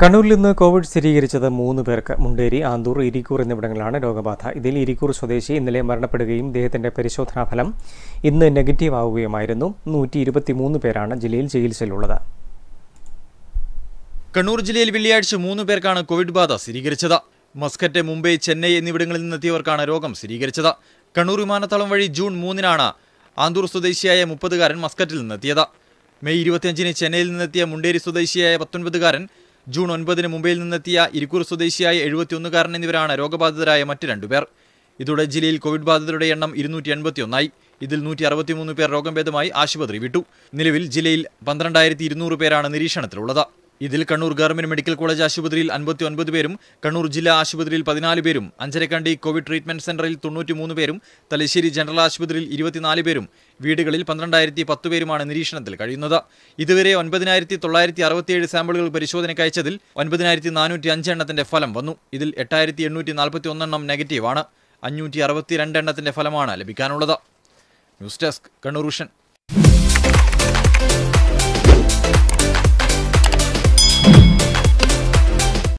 കണ്ണൂരിൽ ഇന്ന് കോവിഡ് സ്ഥിരീകരിച്ചത് മൂന്ന് പേർക്ക് മുണ്ടേരി ആന്തൂർ ഇരിക്കൂർ എന്നിവിടങ്ങളിലാണ് രോഗബാധ ഇതിൽ ഇരിക്കൂർ സ്വദേശി ഇന്നലെ മരണപ്പെടുകയും ഇദ്ദേഹത്തിന്റെ പരിശോധനാ ഫലം ഇന്ന് നെഗറ്റീവ് ആവുകയുമായിരുന്നു നൂറ്റി ഇരുപത്തിമൂന്ന് പേരാണ് ജില്ലയിൽ ചികിത്സയിലുള്ളത് കണ്ണൂർ ജില്ലയിൽ വെള്ളിയാഴ്ച മൂന്ന് പേർക്കാണ് കോവിഡ് ബാധ സ്ഥിരീകരിച്ചത് മസ്കറ്റ് മുംബൈ ചെന്നൈ എന്നിവിടങ്ങളിൽ നിന്നെത്തിയവർക്കാണ് രോഗം സ്ഥിരീകരിച്ചത് കണ്ണൂർ വിമാനത്താവളം വഴി ജൂൺ മൂന്നിനാണ് ആന്തൂർ സ്വദേശിയായ മുപ്പതുകാരൻ മസ്കറ്റിൽ നിന്നെത്തിയത് മെയ് ഇരുപത്തിയഞ്ചിന് ചെന്നൈയിൽ നിന്നെത്തിയ മുണ്ടേരി സ്വദേശിയായ പത്തൊൻപതുകാരൻ ജൂൺ ഒൻപതിന് മുംബൈയിൽ നിന്നെത്തിയ ഇരിക്കൂർ സ്വദേശിയായ എഴുപത്തിയൊന്നുകാരൻ എന്നിവരാണ് രോഗബാധിതരായ മറ്റ് രണ്ടുപേർ ഇതോടെ ജില്ലയിൽ കോവിഡ് ബാധിതരുടെ എണ്ണം ഇരുന്നൂറ്റി എൺപത്തിയൊന്നായി ഇതിൽ നൂറ്റി അറുപത്തിമൂന്ന് പേർ രോഗം ഭേദമായി ആശുപത്രി വിട്ടു നിലവിൽ ജില്ലയിൽ പന്ത്രണ്ടായിരത്തി ഇരുന്നൂറ് പേരാണ് നിരീക്ഷണത്തിലുള്ളത് ഇതിൽ കണ്ണൂർ ഗവൺമെന്റ് മെഡിക്കൽ കോളേജ് ആശുപത്രിയിൽ അൻപത്തി ഒൻപത് പേരും കണ്ണൂർ ജില്ലാ ആശുപത്രിയിൽ പതിനാല് പേരും അഞ്ചരക്കണ്ടി കോവിഡ് ട്രീറ്റ്മെന്റ് സെന്ററിൽ തൊണ്ണൂറ്റിമൂന്ന് പേരും തലശ്ശേരി ജനറൽ ആശുപത്രിയിൽ ഇരുപത്തിനാല് പേരും വീടുകളിൽ പന്ത്രണ്ടായിരത്തി പത്ത് പേരുമാണ് നിരീക്ഷണത്തിൽ കഴിയുന്നത് ഇതുവരെ ഒൻപതിനായിരത്തി തൊള്ളായിരത്തി അറുപത്തിയേഴ് സാമ്പിളുകൾ പരിശോധനയ്ക്ക് അയച്ചതിൽ ഒൻപതിനായിരത്തി നാനൂറ്റി അഞ്ച് എണ്ണത്തിന്റെ ഫലം വന്നു ഇതിൽ എട്ടായിരത്തി എണ്ണൂറ്റി നാൽപ്പത്തി ഒന്നെണ്ണം നെഗറ്റീവാണ് അഞ്ഞൂറ്റി അറുപത്തിരണ്ട് എണ്ണത്തിന്റെ ഫലമാണ് ലഭിക്കാനുള്ളത് ന്യൂസ് ഡെസ്ക് കണ്ണൂർ വിഷൻ